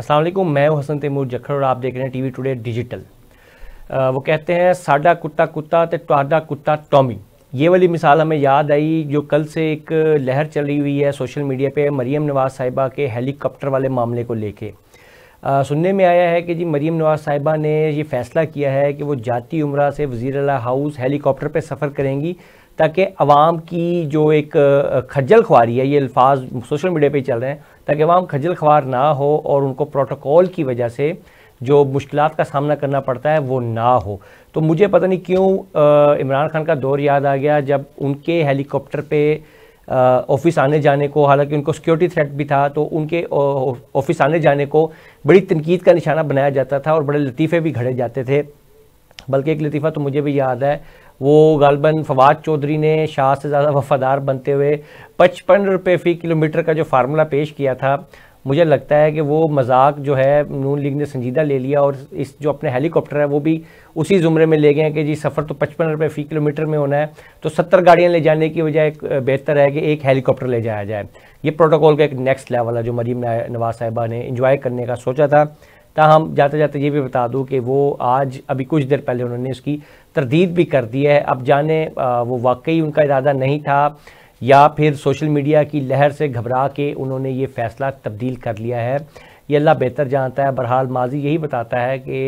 असलम मैं हसन तैमूर जखड़ और आप देख रहे हैं टी वी टुडे डिजिटल वो कहते हैं साडा कुत्ता कुत्ता तो टाडा कुत्ता टॉमी ये वाली मिसाल हमें याद आई जो कल से एक लहर चल रही हुई है सोशल मीडिया पे मरीम नवाज़ साहिबा के हेलीकॉप्टर वाले मामले को लेके सुनने में आया है कि जी मरीम नवाज़ साहिबा ने ये फ़ैसला किया है कि वो जाती उम्र से वज़ी अला हाउस हेलीकॉप्टर पर सफ़र करेंगी ताकि आवाम की जो एक खज्जल खुआरी है ये अल्फाज सोशल मीडिया पर चल रहे हैं ताकि आवाम खजल खवार ना हो और उनको प्रोटोकॉल की वजह से जो मुश्किल का सामना करना पड़ता है वो ना हो तो मुझे पता नहीं क्यों इमरान खान का दौर याद आ गया जब उनके हेलीकॉप्टर पे ऑफिस आने जाने को हालांकि उनको सिक्योरिटी थ्रेट भी था तो उनके ऑफिस आने जाने को बड़ी तनकीद का निशाना बनाया जाता था और बड़े लतीफ़े भी घड़े जाते थे बल्कि एक लतीफ़ा तो मुझे भी याद है वो गलबन फवाद चौधरी ने शाह से ज़्यादा वफादार बनते हुए पचपन रुपये फ़ी किलोमीटर का जो फार्मूला पेश किया था मुझे लगता है कि वो मजाक जो है नून लीग ने संजीदा ले लिया और इस जो अपने हेलीकॉप्टर है वो भी उसी ज़ुमरे में ले गए हैं कि जी सफ़र तो पचपन रुपये फ़ी किलोमीटर में होना है तो सत्तर गाड़ियाँ ले जाने की वजह बेहतर है कि एक हेलीकॉप्टर ले जाया जाए ये प्रोटोकॉल का एक नेक्स्ट लेवल है जो मरीम नवाज साहिबा ने इंजॉय करने का सोचा था ताहम जाते जाते ये भी बता दूँ कि वो आज अभी कुछ देर पहले उन्होंने उसकी तरदीद भी कर दी है अब जाने वो वाकई उनका इरादा नहीं था या फिर सोशल मीडिया की लहर से घबरा के उन्होंने ये फैसला तब्दील कर लिया है ये अल्लाह बेहतर जानता है बहरहाल माजी यही बताता है कि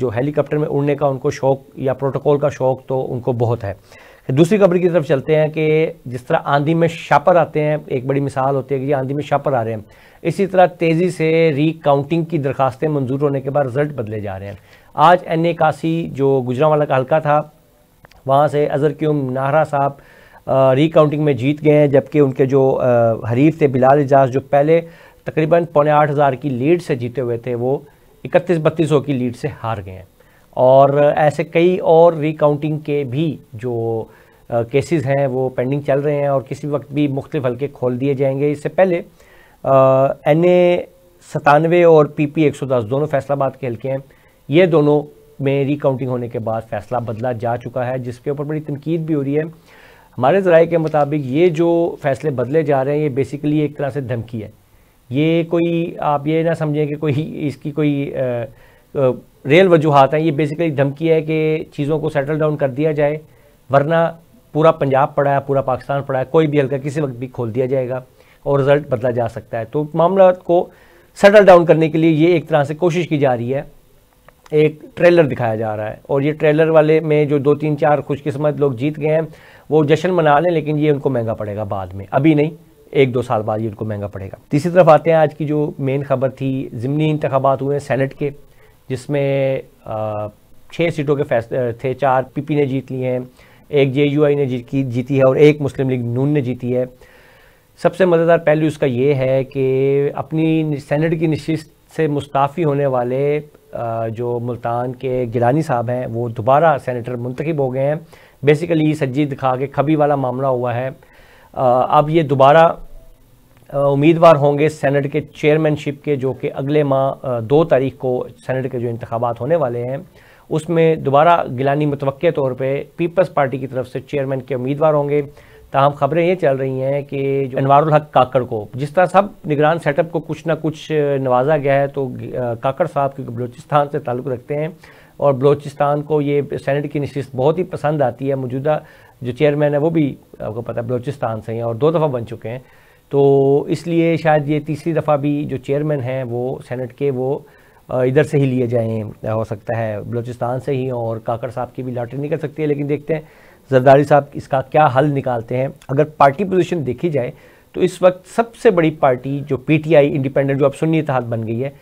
जो हेलीकॉप्टर में उड़ने का उनको शौक़ या प्रोटोकॉल का शौक़ तो उनको बहुत है दूसरी खबर की तरफ चलते हैं कि जिस तरह आंधी में शापर आते हैं एक बड़ी मिसाल होती है कि आंधी में शापर आ रहे हैं इसी तरह तेज़ी से रिकाउंटिंग की दरखास्तें मंजूर होने के बाद रिजल्ट बदले जा रहे हैं आज एन ए काशी जो गुजरावाला का हल्का था वहाँ से अजहर क्यूम नाहरा साहब रिकाउंटिंग में जीत गए हैं जबकि उनके जो आ, हरीफ थे बिलाल एजाज जो पहले तकरीबन पौने आठ हज़ार की लीड से जीते हुए थे वो इकतीस बत्तीस सौ की लीड से हार गए हैं और ऐसे कई और रिकाउंटिंग के भी जो केसेस हैं वो पेंडिंग चल रहे हैं और किसी वक्त भी मुख्तफ हल्के खोल दिए जाएंगे इससे पहले एन ए सतानवे और पी पी एक सौ दस दोनों फैसलाबाद के हल्के हैं ये दोनों में रिकाउंटिंग होने के बाद फैसला बदला जा चुका है जिसके ऊपर बड़ी तनकीद भी हो रही है हमारे ज़राए के मुताबिक ये जो फैसले बदले जा रहे हैं ये बेसिकली एक तरह से धमकी है ये कोई आप ये ना समझें कि कोई इसकी कोई आ, आ, रियल वजूहत हैं ये बेसिकली धमकी है कि चीज़ों को सेटल डाउन कर दिया जाए वरना पूरा पंजाब पड़ा है पूरा पाकिस्तान पड़ा है कोई भी हल्का किसी वक्त भी खोल दिया जाएगा और रिज़ल्ट बदला जा सकता है तो मामला को सेटल डाउन करने के लिए ये एक तरह से कोशिश की जा रही है एक ट्रेलर दिखाया जा रहा है और ये ट्रेलर वाले में जो दो तीन चार खुशकिस्मत लोग जीत गए हैं वो जश्न मना लें लेकिन ये उनको महंगा पड़ेगा बाद में अभी नहीं एक दो साल बाद ये उनको महंगा पड़ेगा तीसरी तरफ आते हैं आज की जो मेन खबर थी ज़मनी इंतबात हुए हैं सैनट के जिसमें छः सीटों के फैसले थे चार पीपी ने जीत ली हैं एक जे ने जी, जीती है और एक मुस्लिम लीग नून ने जीती है सबसे मज़ेदार पहलू इसका ये है कि अपनी सेनेट की नशस्त से मुस्ताफ़ी होने वाले जो मुल्तान के गिलानी साहब हैं वो दोबारा सेनेटर मुंतखब हो गए हैं बेसिकली सज्जी दिखा के खबी वाला मामला हुआ है अब ये दोबारा उम्मीदवार होंगे सेनेट के चेयरमैनशिप के जो कि अगले माह दो तारीख को सेनेट के जो इंतबात होने वाले हैं उसमें दोबारा गिलानी मतव तौर पर पीपल्स पार्टी की तरफ से चेयरमैन के उम्मीदवार होंगे तहम खबरें ये चल रही हैं कि जो अनवारुल हक काकड़ को जिस तरह सब निगरान सेटअप को कुछ ना कुछ नवाजा गया है तो काकड़ साहब क्योंकि बलोचिस्तान से ताल्लुक़ रखते हैं और बलोचिस्तान को ये सेनेट की नशस्त बहुत ही पसंद आती है मौजूदा जो चेयरमैन है वो भी आपको पता है बलोचिस्तान से हैं और दो दफ़ा बन चुके हैं तो इसलिए शायद ये तीसरी दफ़ा भी जो चेयरमैन हैं वो सेनेट के वो इधर से ही लिए जाएँ हो सकता है बलूचिस्तान से ही और काकड़ साहब की भी लॉटरी निकल सकती है लेकिन देखते हैं जरदारी साहब इसका क्या हल निकालते हैं अगर पार्टी पोजीशन देखी जाए तो इस वक्त सबसे बड़ी पार्टी जो पीटीआई इंडिपेंडेंट जो अब सुन्नी इतिहाद बन गई है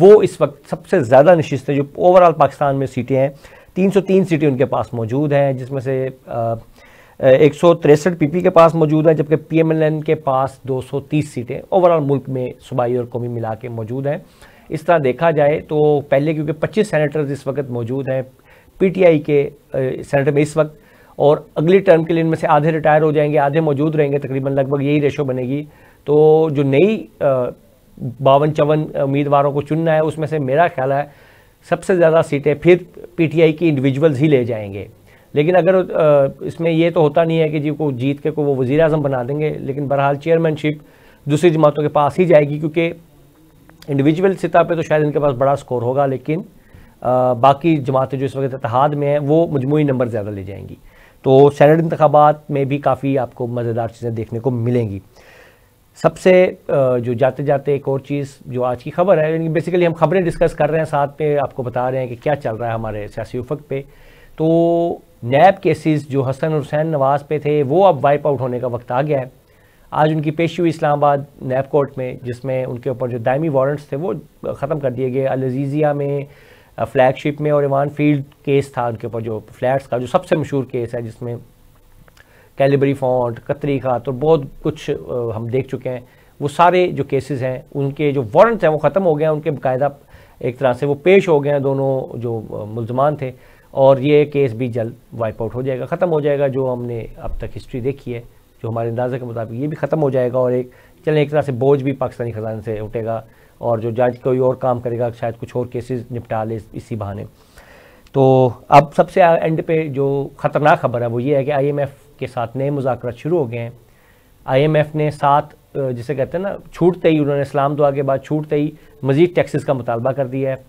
वो इस वक्त सबसे ज़्यादा है जो ओवरऑल पाकिस्तान में सीटें हैं 303 सीटें उनके पास मौजूद हैं जिसमें से एक सौ तिरसठ पीपी के पास मौजूद है जबकि पीएमएलएन के पास 230 सीटें ओवरऑल मुल्क में सूबाई और कौमी मिला के मौजूद हैं इस तरह देखा जाए तो पहले क्योंकि 25 सेनेटर्स इस वक्त मौजूद हैं पीटीआई के सेनेटर में इस वक्त और अगली टर्म के लिए इनमें से आधे रिटायर हो जाएंगे आधे मौजूद रहेंगे तकरीबन लगभग यही रेशो बनेगी तो जो नई बावन चौवन उम्मीदवारों को चुनना है उसमें से मेरा ख्याल है सबसे ज़्यादा सीटें फिर पीटीआई की इंडिविजुअल्स ही ले जाएंगे लेकिन अगर इसमें यह तो होता नहीं है कि जी को जीत के को वो वज़ी अजम बना देंगे लेकिन बहरहाल चेयरमैनशिप दूसरी जमातों के पास ही जाएगी क्योंकि इंडिविजुअल सतह पर तो शायद इनके पास बड़ा स्कोर होगा लेकिन आ, बाकी जमातें जो इस वक्त इतिहाद में हैं वो मजमू नंबर ज़्यादा ले जाएंगी तो सैनट इंतबात में भी काफ़ी आपको मज़ेदार चीज़ें देखने को मिलेंगी सबसे जो जाते जाते एक और चीज़ जो आज की खबर है बेसिकली हम खबरें डिस्कस कर रहे हैं साथ में आपको बता रहे हैं कि क्या चल रहा है हमारे सियासी उफक पे तो नैब केसेस जो हसन हुसैन नवाज़ पे थे वो अब वाइप आउट होने का वक्त आ गया है आज उनकी पेशी हुई इस्लामाबाद नैब कोर्ट में जिसमें उनके ऊपर जो दायमी वारंट्स थे वो ख़त्म कर दिए गए अलजीज़िया में फ्लैगशिप में और इवान फील्ड केस था उनके ऊपर जो फ्लैट्स का जो सबसे मशहूर केस है जिसमें कैलिबरी फॉन्ट कतरी का और बहुत कुछ हम देख चुके हैं वो सारे जो केसेस हैं उनके जो वारंट्स हैं वो ख़त्म हो गए हैं उनके बायदा एक तरह से वो पेश हो गए हैं दोनों जो मुलजमान थे और ये केस भी जल्द वाइप आउट हो जाएगा ख़त्म हो जाएगा जो हमने अब तक हिस्ट्री देखी है जो हमारे अंदाजे के मुताबिक ये भी ख़त्म हो जाएगा और एक चलें एक तरह से बोझ भी पाकिस्तानी खजान से उठेगा और जो जज कोई और काम करेगा शायद कुछ और केसेस निपटा ले इसी बहाने तो अब सबसे एंड पे जो ख़तरनाक खबर है वो ये है कि आईएमएफ के साथ नए मुजाकर शुरू हो गए हैं आईएमएफ ने सात जिसे कहते हैं ना छूटते ही उन्होंने इस्लाम दुआ के बाद छूटते ही मज़ीद टैक्सेस का मुतालबा कर दिया है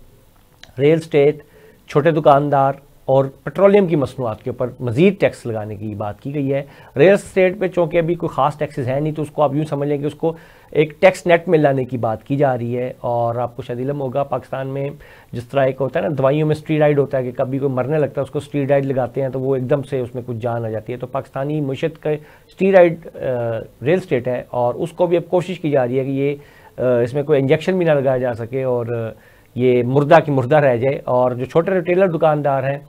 रियल स्टेट छोटे दुकानदार और पेट्रोलियम की मसनूआत के ऊपर मजीद टैक्स लगाने की बात की गई है रियल स्टेट पे चूँकि अभी कोई ख़ास टैक्सेस है नहीं तो उसको आप यूँ समझ लें कि उसको एक टैक्स नेट में लाने की बात की जा रही है और आपको शायद इलम होगा पाकिस्तान में जिस तरह एक होता है ना दवाइयों में स्टीराइड होता है कि कभी कोई मरने लगता है उसको स्टीराइड लगाते हैं तो वो एकदम से उसमें कुछ जान आ जाती है तो पाकिस्तानी मशत का स्टीराइड रियल स्टेट है और उसको भी अब कोशिश की जा रही है कि ये इसमें कोई इंजेक्शन भी ना लगाया जा सके और ये मुर्दा की मुर्दा रह जाए और जो छोटे रिटेलर दुकानदार हैं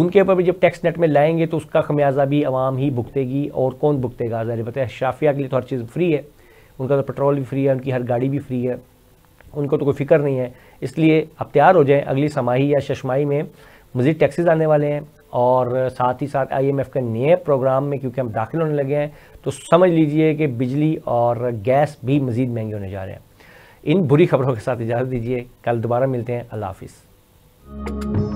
उनके ऊपर भी जब टैक्स नेट में लाएंगे तो उसका खमियाजा भी आवाम ही भुगतेगी और कौन भुगतेगा ज़ाहिर पता है शाफिया के लिए तो हर चीज़ फ्री है उनका तो पेट्रोल भी फ्री है उनकी हर गाड़ी भी फ्री है उनको तो कोई फिक्र नहीं है इसलिए अब तैयार हो जाएँ अगली समाही या शशमाही में मज़ीद टैक्सीज आने वाले हैं और साथ ही साथ आईएमएफ के नए प्रोग्राम में क्योंकि हम दाखिल होने लगे हैं तो समझ लीजिए कि बिजली और गैस भी मज़ीद महंगे होने जा रहे हैं इन बुरी खबरों के साथ इजाज़त दीजिए कल दोबारा मिलते हैं अल्लाह हाफिज़